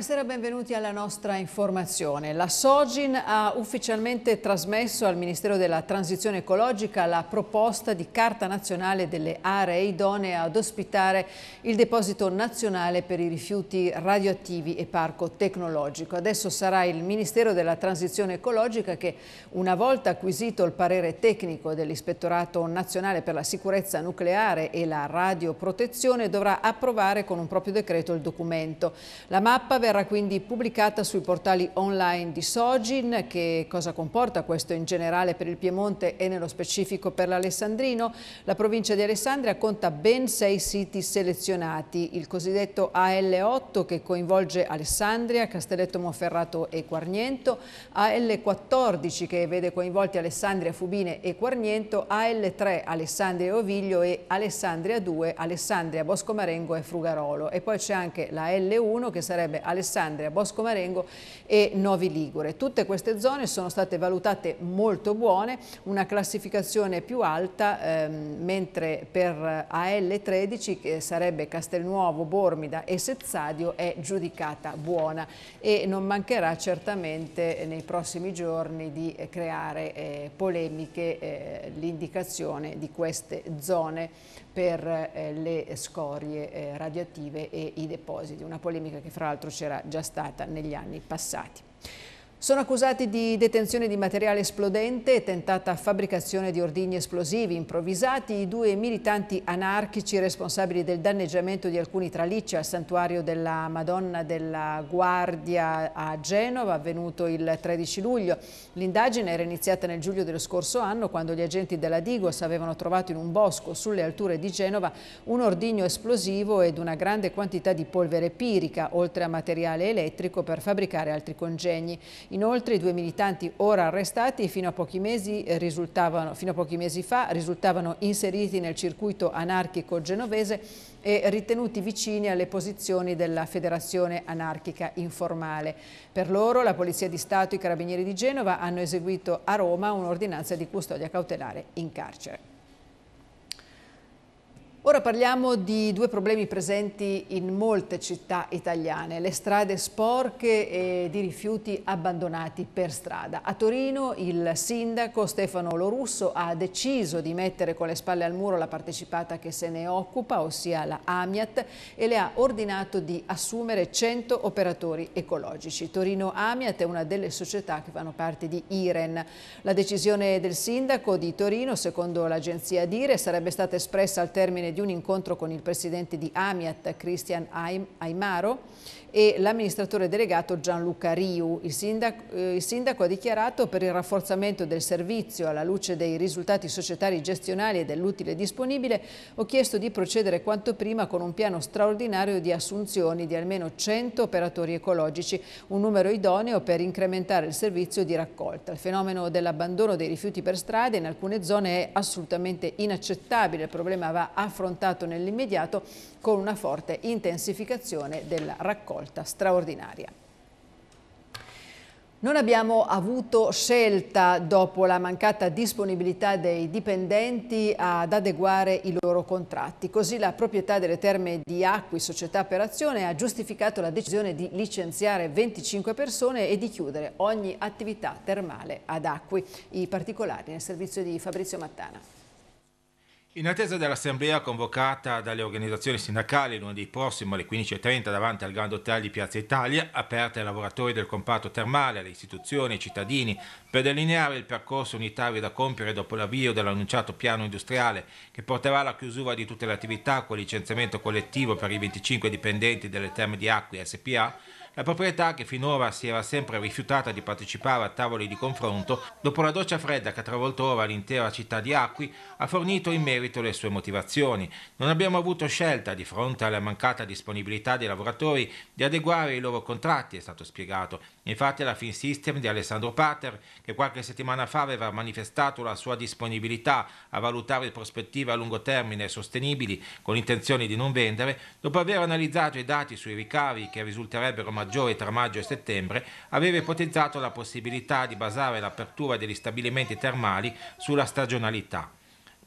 Buonasera, benvenuti alla nostra informazione. La Sogin ha ufficialmente trasmesso al Ministero della Transizione Ecologica la proposta di Carta Nazionale delle aree idonee ad ospitare il Deposito Nazionale per i Rifiuti Radioattivi e Parco Tecnologico. Adesso sarà il Ministero della Transizione Ecologica che, una volta acquisito il parere tecnico dell'Ispettorato Nazionale per la Sicurezza Nucleare e la Radioprotezione, dovrà approvare con un proprio decreto il documento. La mappa verrà verrà quindi pubblicata sui portali online di Sogin. Che cosa comporta questo in generale per il Piemonte e nello specifico per l'Alessandrino? La provincia di Alessandria conta ben sei siti selezionati. Il cosiddetto AL8 che coinvolge Alessandria, Castelletto Monferrato e Quarniento, AL14 che vede coinvolti Alessandria, Fubine e Quarniento, AL3 Alessandria e Oviglio e Alessandria 2 Alessandria, Boscomarengo e Frugarolo. E poi c'è anche la L1 che sarebbe Alessandria Alessandria, Bosco Marengo e Novi Ligure. Tutte queste zone sono state valutate molto buone, una classificazione più alta, ehm, mentre per AL13, che sarebbe Castelnuovo, Bormida e Sezzadio, è giudicata buona e non mancherà certamente nei prossimi giorni di creare eh, polemiche eh, l'indicazione di queste zone per eh, le scorie eh, radioattive e i depositi, una polemica che fra l'altro c'era già stata negli anni passati. Sono accusati di detenzione di materiale esplodente e tentata fabbricazione di ordigni esplosivi improvvisati i due militanti anarchici responsabili del danneggiamento di alcuni tralicci al santuario della Madonna della Guardia a Genova avvenuto il 13 luglio. L'indagine era iniziata nel giugno dello scorso anno quando gli agenti della Digos avevano trovato in un bosco sulle alture di Genova un ordigno esplosivo ed una grande quantità di polvere pirica oltre a materiale elettrico per fabbricare altri congegni. Inoltre i due militanti ora arrestati fino a pochi mesi, eh, a pochi mesi fa risultavano inseriti nel circuito anarchico genovese e ritenuti vicini alle posizioni della Federazione Anarchica Informale. Per loro la Polizia di Stato e i Carabinieri di Genova hanno eseguito a Roma un'ordinanza di custodia cautelare in carcere. Ora parliamo di due problemi presenti in molte città italiane, le strade sporche e di rifiuti abbandonati per strada. A Torino il sindaco Stefano Lorusso ha deciso di mettere con le spalle al muro la partecipata che se ne occupa, ossia la Amiat, e le ha ordinato di assumere 100 operatori ecologici. Torino Amiat è una delle società che fanno parte di IREN. La decisione del sindaco di Torino, secondo l'agenzia Dire, sarebbe stata espressa al termine termine di un incontro con il presidente di Amiat, Christian Aymaro, e l'amministratore delegato Gianluca Riu. Il sindaco, eh, il sindaco ha dichiarato per il rafforzamento del servizio alla luce dei risultati societari gestionali e dell'utile disponibile ho chiesto di procedere quanto prima con un piano straordinario di assunzioni di almeno 100 operatori ecologici, un numero idoneo per incrementare il servizio di raccolta. Il fenomeno dell'abbandono dei rifiuti per strada in alcune zone è assolutamente inaccettabile, il problema va affrontato nell'immediato con una forte intensificazione della raccolta straordinaria. Non abbiamo avuto scelta dopo la mancata disponibilità dei dipendenti ad adeguare i loro contratti. Così la proprietà delle terme di Acqui, società per azione, ha giustificato la decisione di licenziare 25 persone e di chiudere ogni attività termale ad Acqui. I particolari nel servizio di Fabrizio Mattana. In attesa dell'assemblea convocata dalle organizzazioni sindacali lunedì prossimo alle 15.30 davanti al Grand Hotel di Piazza Italia, aperta ai lavoratori del comparto termale, alle istituzioni, e ai cittadini, per delineare il percorso unitario da compiere dopo l'avvio dell'annunciato piano industriale che porterà alla chiusura di tutte le attività con licenziamento collettivo per i 25 dipendenti delle terme di Acqui SPA, la proprietà, che finora si era sempre rifiutata di partecipare a tavoli di confronto, dopo la doccia fredda che ha travolto ora l'intera città di Acqui, ha fornito in merito le sue motivazioni. Non abbiamo avuto scelta di fronte alla mancata disponibilità dei lavoratori di adeguare i loro contratti, è stato spiegato. Infatti la Fin System di Alessandro Pater, che qualche settimana fa aveva manifestato la sua disponibilità a valutare prospettive a lungo termine sostenibili con intenzione di non vendere, dopo aver analizzato i dati sui ricavi che risulterebbero maggiori tra maggio e settembre, aveva ipotizzato la possibilità di basare l'apertura degli stabilimenti termali sulla stagionalità.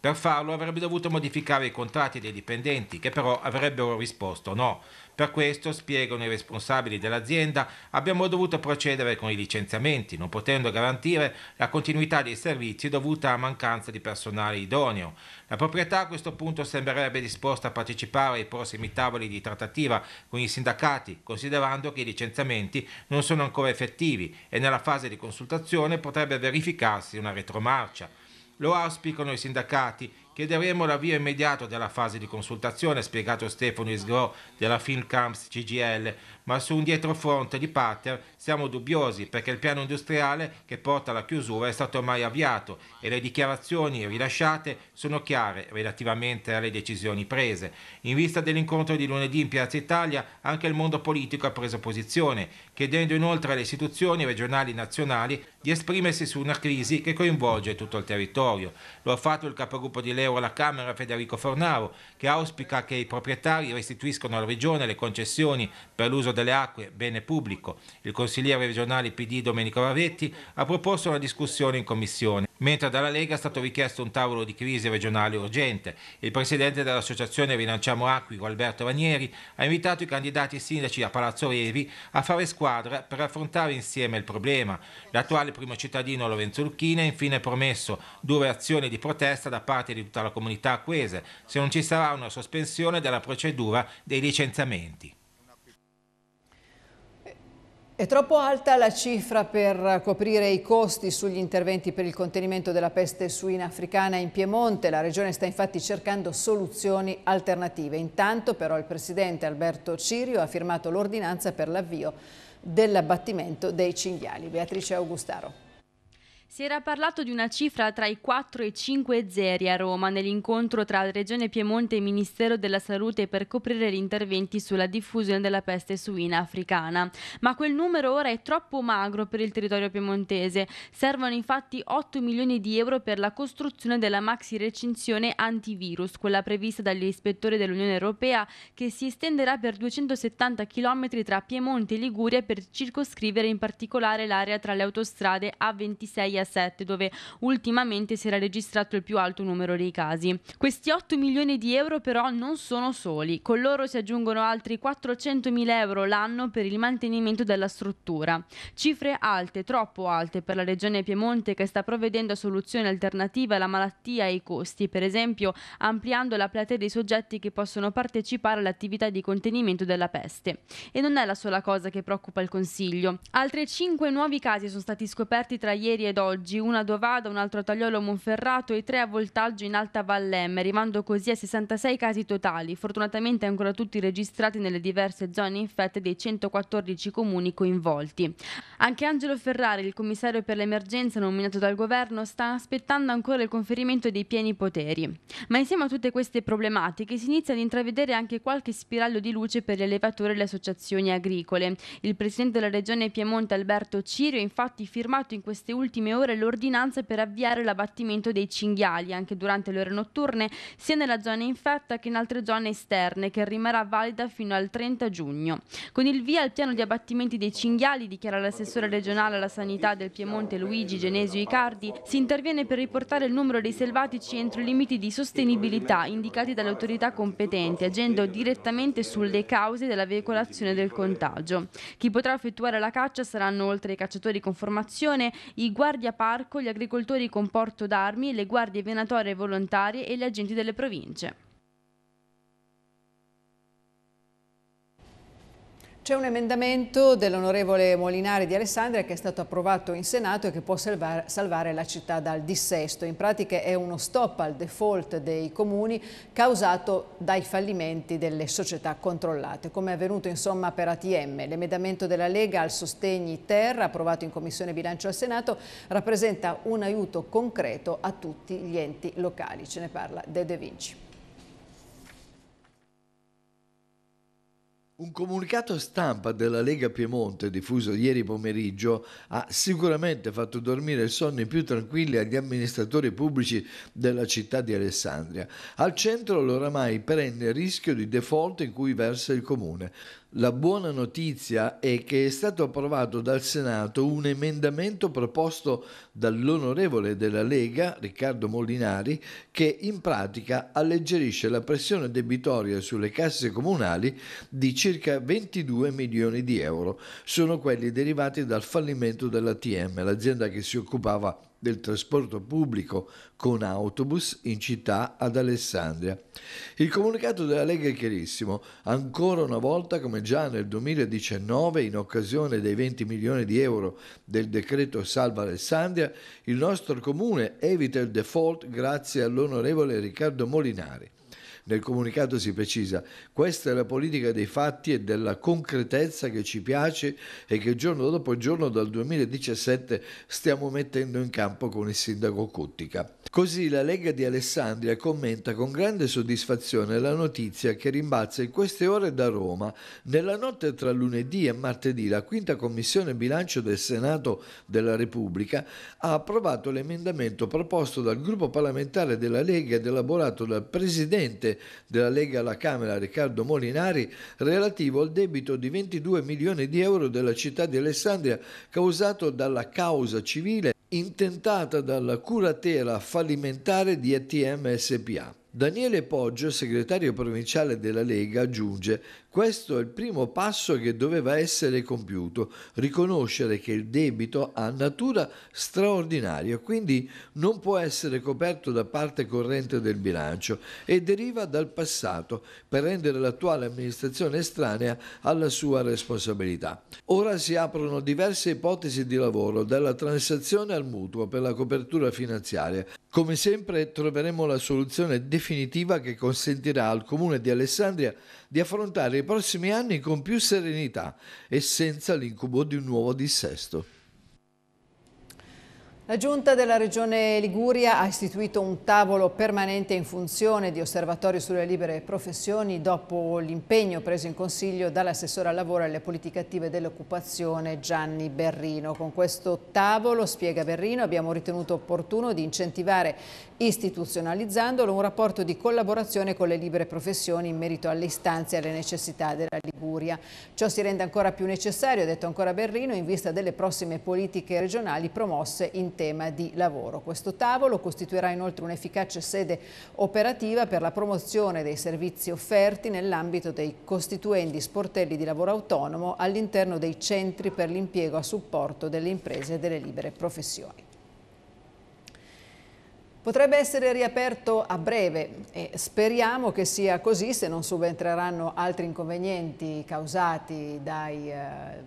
Per farlo avrebbe dovuto modificare i contratti dei dipendenti, che però avrebbero risposto no. Per questo, spiegano i responsabili dell'azienda, abbiamo dovuto procedere con i licenziamenti, non potendo garantire la continuità dei servizi dovuta a mancanza di personale idoneo. La proprietà a questo punto sembrerebbe disposta a partecipare ai prossimi tavoli di trattativa con i sindacati, considerando che i licenziamenti non sono ancora effettivi e nella fase di consultazione potrebbe verificarsi una retromarcia. Lo auspicano i sindacati, Chiederemo l'avvio immediato della fase di consultazione, spiegato Stefano Isgro della Fincamps CGL, ma su un dietrofront di Pater siamo dubbiosi perché il piano industriale che porta alla chiusura è stato mai avviato e le dichiarazioni rilasciate sono chiare relativamente alle decisioni prese. In vista dell'incontro di lunedì in Piazza Italia, anche il mondo politico ha preso posizione, chiedendo inoltre alle istituzioni regionali e nazionali di esprimersi su una crisi che coinvolge tutto il territorio. Lo ha fatto il capogruppo di Leo euro alla Camera Federico Fornaro, che auspica che i proprietari restituiscano alla Regione le concessioni per l'uso delle acque bene pubblico. Il consigliere regionale PD Domenico Ravetti ha proposto una discussione in Commissione mentre dalla Lega è stato richiesto un tavolo di crisi regionale urgente. Il presidente dell'associazione Rilanciamo Acquico, Alberto Ranieri, ha invitato i candidati sindaci a Palazzo Revi a fare squadra per affrontare insieme il problema. L'attuale primo cittadino Lorenzo Lucchini ha infine promesso dure azioni di protesta da parte di tutta la comunità acquese se non ci sarà una sospensione della procedura dei licenziamenti. È troppo alta la cifra per coprire i costi sugli interventi per il contenimento della peste suina africana in Piemonte. La regione sta infatti cercando soluzioni alternative. Intanto però il presidente Alberto Cirio ha firmato l'ordinanza per l'avvio dell'abbattimento dei cinghiali. Beatrice Augustaro. Si era parlato di una cifra tra i 4 e i 5 zeri a Roma nell'incontro tra Regione Piemonte e Ministero della Salute per coprire gli interventi sulla diffusione della peste suina africana. Ma quel numero ora è troppo magro per il territorio piemontese. Servono infatti 8 milioni di euro per la costruzione della maxi recinzione antivirus, quella prevista dagli ispettori dell'Unione Europea, che si estenderà per 270 km tra Piemonte e Liguria per circoscrivere in particolare l'area tra le autostrade A26 e a 7, dove ultimamente si era registrato il più alto numero dei casi. Questi 8 milioni di euro però non sono soli, con loro si aggiungono altri 400 mila euro l'anno per il mantenimento della struttura. Cifre alte, troppo alte per la regione Piemonte che sta provvedendo a soluzioni alternative alla malattia e ai costi, per esempio ampliando la platea dei soggetti che possono partecipare all'attività di contenimento della peste. E non è la sola cosa che preoccupa il Consiglio. Altri 5 nuovi casi sono stati scoperti tra ieri ed oggi Roggi, uno a Dovada, un altro a Tagliolo Monferrato e tre a Voltaggio in Alta Vallem, arrivando così a 66 casi totali, fortunatamente ancora tutti registrati nelle diverse zone infette dei 114 comuni coinvolti. Anche Angelo Ferrari, il commissario per l'emergenza nominato dal governo, sta aspettando ancora il conferimento dei pieni poteri. Ma insieme a tutte queste problematiche si inizia ad intravedere anche qualche spiraglio di luce per gli allevatori e le associazioni agricole. Il presidente della regione Piemonte Alberto Cirio infatti firmato in queste ultime ore ora le per avviare l'abbattimento dei cinghiali anche durante le ore notturne, sia nella zona infetta che in altre zone esterne, che rimarrà valida fino al 30 giugno. Con il via al piano di abbattimenti dei cinghiali, dichiara l'assessore regionale alla sanità del Piemonte Luigi Genesio Icardi, si interviene per riportare il numero dei selvatici entro i limiti di sostenibilità indicati dalle autorità competenti, agendo direttamente sulle cause della veicolazione del contagio. Chi potrà effettuare la caccia saranno oltre ai cacciatori con formazione, i guardia a parco, gli agricoltori con porto d'armi, le guardie venatorie volontarie e gli agenti delle province. C'è un emendamento dell'onorevole Molinari di Alessandria che è stato approvato in Senato e che può salvare, la città dal dissesto. In pratica è uno stop al default dei comuni causato dai fallimenti delle società controllate, come è avvenuto insomma per ATM. L'emendamento della Lega al Sostegni Terra, approvato in Commissione Bilancio al Senato, rappresenta un aiuto concreto a tutti gli enti locali. Ce ne parla De De Vinci. Un comunicato stampa della Lega Piemonte diffuso ieri pomeriggio ha sicuramente fatto dormire sonni più tranquilli agli amministratori pubblici della città di Alessandria. Al centro l'oramai perenne rischio di default in cui versa il comune. La buona notizia è che è stato approvato dal Senato un emendamento proposto dall'onorevole della Lega, Riccardo Molinari, che in pratica alleggerisce la pressione debitoria sulle casse comunali di circa 22 milioni di euro. Sono quelli derivati dal fallimento della TM, l'azienda che si occupava di del trasporto pubblico con autobus in città ad Alessandria. Il comunicato della Lega è chiarissimo, ancora una volta come già nel 2019 in occasione dei 20 milioni di euro del decreto Salva Alessandria, il nostro comune evita il default grazie all'onorevole Riccardo Molinari. Nel comunicato si precisa, questa è la politica dei fatti e della concretezza che ci piace e che giorno dopo giorno dal 2017 stiamo mettendo in campo con il sindaco Cuttica. Così la Lega di Alessandria commenta con grande soddisfazione la notizia che rimbalza in queste ore da Roma. Nella notte tra lunedì e martedì la quinta commissione bilancio del Senato della Repubblica ha approvato l'emendamento proposto dal gruppo parlamentare della Lega ed elaborato dal presidente della Lega alla Camera Riccardo Molinari relativo al debito di 22 milioni di euro della città di Alessandria causato dalla causa civile intentata dalla curatela fallimentare di ATM SPA Daniele Poggio, segretario provinciale della Lega, aggiunge questo è il primo passo che doveva essere compiuto, riconoscere che il debito ha natura straordinaria, quindi non può essere coperto da parte corrente del bilancio e deriva dal passato per rendere l'attuale amministrazione estranea alla sua responsabilità. Ora si aprono diverse ipotesi di lavoro, dalla transazione al mutuo per la copertura finanziaria. Come sempre troveremo la soluzione definitiva definitiva che consentirà al comune di Alessandria di affrontare i prossimi anni con più serenità e senza l'incubo di un nuovo dissesto. La Giunta della Regione Liguria ha istituito un tavolo permanente in funzione di osservatorio sulle libere professioni dopo l'impegno preso in consiglio dall'assessore al lavoro e alle politiche attive dell'occupazione Gianni Berrino. Con questo tavolo, spiega Berrino, abbiamo ritenuto opportuno di incentivare istituzionalizzandolo un rapporto di collaborazione con le libere professioni in merito alle istanze e alle necessità della Liguria. Ciò si rende ancora più necessario, ha detto ancora Berrino, in vista delle prossime politiche regionali promosse in tema di lavoro. Questo tavolo costituirà inoltre un'efficace sede operativa per la promozione dei servizi offerti nell'ambito dei costituendi sportelli di lavoro autonomo all'interno dei centri per l'impiego a supporto delle imprese e delle libere professioni potrebbe essere riaperto a breve e speriamo che sia così se non subentreranno altri inconvenienti causati dai eh,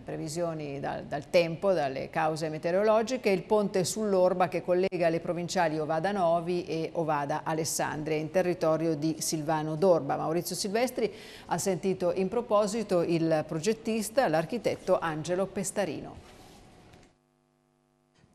previsioni dal, dal, tempo, dalle cause meteorologiche, il ponte sull'Orba che collega le provinciali Ovada Novi e Ovada Alessandria in territorio di Silvano d'Orba. Maurizio Silvestri ha sentito in proposito il progettista, l'architetto Angelo Pestarino.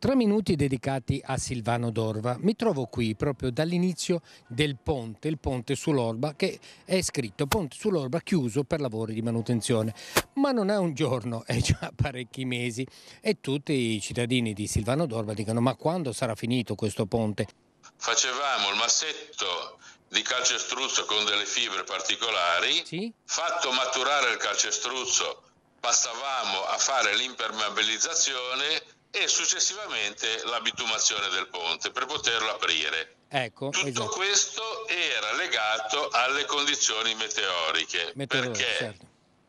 Tre minuti dedicati a Silvano Dorva. Mi trovo qui proprio dall'inizio del ponte, il ponte sull'Orba, che è scritto ponte sull'Orba chiuso per lavori di manutenzione. Ma non è un giorno, è già parecchi mesi e tutti i cittadini di Silvano Dorva dicono ma quando sarà finito questo ponte? Facevamo il massetto di calcestruzzo con delle fibre particolari, sì? fatto maturare il calcestruzzo passavamo a fare l'impermeabilizzazione e successivamente la bitumazione del ponte per poterlo aprire. Ecco, Tutto esatto. questo era legato alle condizioni meteoriche, Meteorite, perché certo.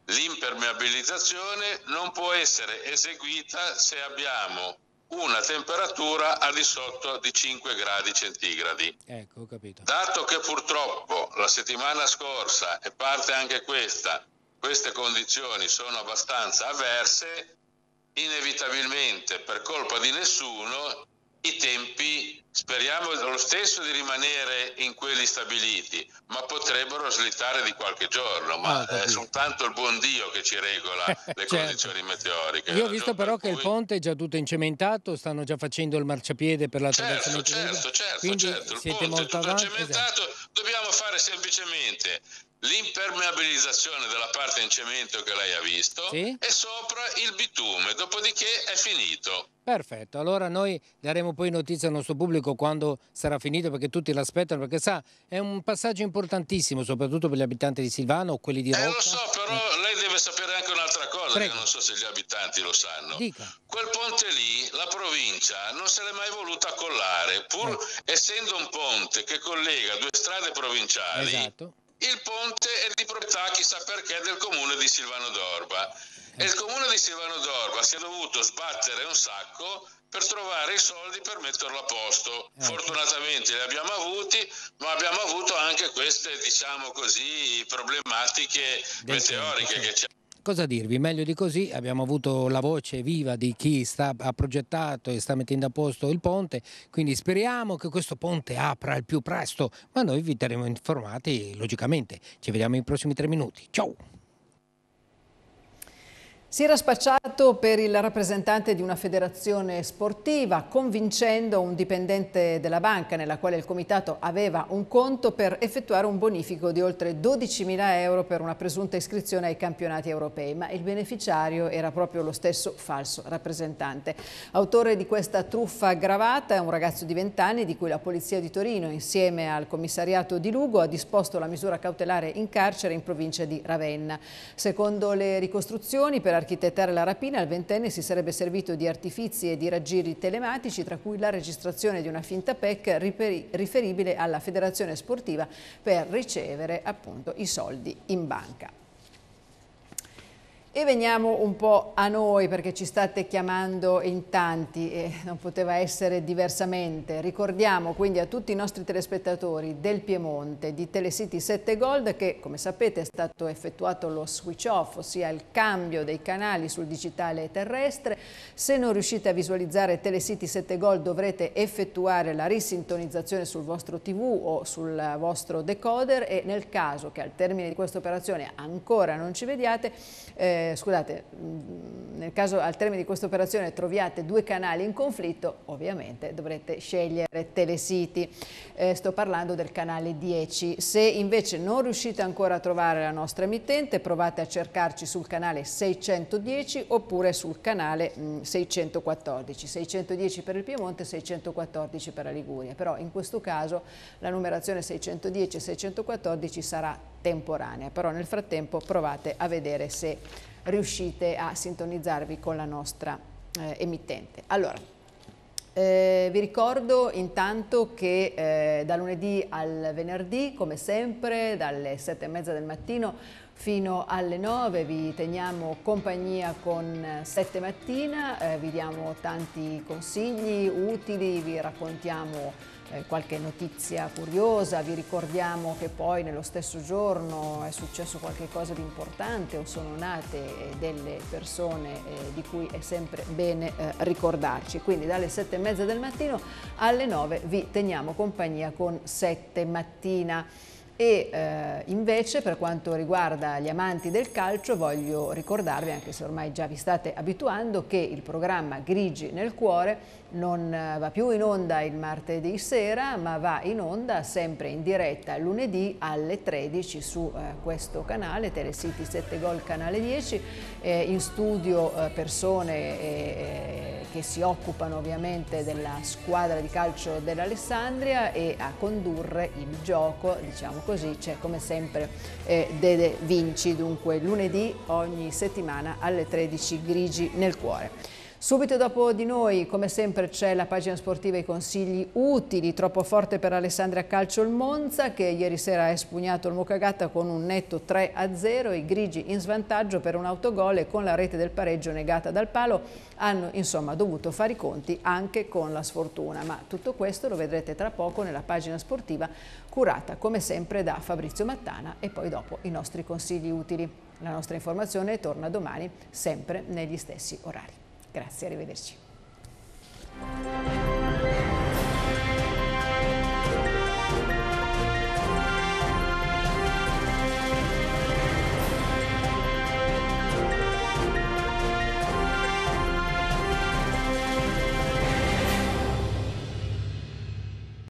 l'impermeabilizzazione non può essere eseguita se abbiamo una temperatura al di sotto di 5 gradi centigradi. Ecco, Dato che purtroppo la settimana scorsa e parte anche questa, queste condizioni sono abbastanza avverse, inevitabilmente per colpa di nessuno i tempi speriamo lo stesso di rimanere in quelli stabiliti ma potrebbero slittare di qualche giorno ma ah, è soltanto il buon Dio che ci regola le certo. condizioni meteoriche io ho visto però che cui... il ponte è già tutto incementato stanno già facendo il marciapiede per la certo certo, certo, certo, quindi certo. il ponte è tutto avanti, incementato esatto. dobbiamo fare semplicemente l'impermeabilizzazione della parte in cemento che lei ha visto sì? e sopra il bitume, dopodiché è finito. Perfetto, allora noi daremo poi notizia al nostro pubblico quando sarà finito perché tutti l'aspettano, perché sa, è un passaggio importantissimo soprattutto per gli abitanti di Silvano o quelli di Rocca. Eh lo so, però lei deve sapere anche un'altra cosa, Prego. che non so se gli abitanti lo sanno. Dica. Quel ponte lì, la provincia non se l'è mai voluta collare, pur eh. essendo un ponte che collega due strade provinciali. Esatto il ponte è di proprietà, chissà perché, del comune di Silvano d'Orba e il comune di Silvano d'Orba si è dovuto sbattere un sacco per trovare i soldi per metterlo a posto. Eh. Fortunatamente li abbiamo avuti, ma abbiamo avuto anche queste, diciamo così, problematiche meteoriche che ci hanno Cosa dirvi? Meglio di così, abbiamo avuto la voce viva di chi sta, ha progettato e sta mettendo a posto il ponte, quindi speriamo che questo ponte apra al più presto, ma noi vi terremo informati logicamente. Ci vediamo nei prossimi tre minuti. Ciao! Si era spacciato per il rappresentante di una federazione sportiva, convincendo un dipendente della banca nella quale il comitato aveva un conto per effettuare un bonifico di oltre 12.000 euro per una presunta iscrizione ai campionati europei, ma il beneficiario era proprio lo stesso falso rappresentante. Autore di questa truffa aggravata è un ragazzo di 20 anni di cui la Polizia di Torino insieme al commissariato di Lugo ha disposto la misura cautelare in carcere in provincia di Ravenna. Secondo le ricostruzioni per architettare la rapina, il ventenne si sarebbe servito di artifizi e di raggiri telematici, tra cui la registrazione di una finta PEC riferibile alla federazione sportiva per ricevere appunto i soldi in banca. E veniamo un po' a noi perché ci state chiamando in tanti e non poteva essere diversamente. Ricordiamo quindi a tutti i nostri telespettatori del Piemonte di Telesiti 7 Gold che come sapete è stato effettuato lo switch off, ossia il cambio dei canali sul digitale terrestre. Se non riuscite a visualizzare Telesiti 7 Gold dovrete effettuare la risintonizzazione sul vostro TV o sul vostro decoder e nel caso che al termine di questa operazione ancora non ci vediate eh, scusate, nel caso al termine di questa operazione troviate due canali in conflitto, ovviamente dovrete scegliere telesiti. Eh, sto parlando del canale 10. Se invece non riuscite ancora a trovare la nostra emittente, provate a cercarci sul canale 610 oppure sul canale 614. Mm, 610 per il Piemonte, 614 per la Liguria. Però in questo caso la numerazione 610 e 614 sarà temporanea, però nel frattempo provate a vedere se riuscite a sintonizzarvi con la nostra eh, emittente. Allora, eh, vi ricordo intanto che eh, da lunedì al venerdì, come sempre, dalle sette e mezza del mattino fino alle 9 vi teniamo compagnia con 7 eh, mattina, eh, vi diamo tanti consigli utili, vi raccontiamo eh, qualche notizia curiosa, vi ricordiamo che poi nello stesso giorno è successo qualcosa di importante o sono nate eh, delle persone eh, di cui è sempre bene ricordarci. Quindi dalle sette e mezza del mattino alle 9 vi teniamo compagnia con sette mattina. E eh, invece per quanto riguarda gli amanti del calcio voglio ricordarvi, anche se ormai già vi state abituando, che il programma Grigi nel cuore non eh, va più in onda il martedì sera, ma va in onda sempre in diretta lunedì alle 13 su eh, questo canale, Telesiti 7 Gol Canale 10, eh, in studio eh, persone che si occupano ovviamente della squadra di calcio dell'Alessandria e a condurre il gioco, diciamo così, c'è come sempre eh, Dede Vinci, dunque lunedì ogni settimana alle 13 grigi nel cuore. Subito dopo di noi, come sempre, c'è la pagina sportiva i consigli utili, troppo forte per Alessandria Calcio il Monza, che ieri sera ha espugnato il Mocagatta con un netto 3-0, i grigi in svantaggio per un autogol e con la rete del pareggio negata dal palo hanno insomma dovuto fare i conti anche con la sfortuna, ma tutto questo lo vedrete tra poco nella pagina sportiva curata come sempre da Fabrizio Mattana e poi dopo i nostri consigli utili. La nostra informazione torna domani sempre negli stessi orari. Grazie, arrivederci.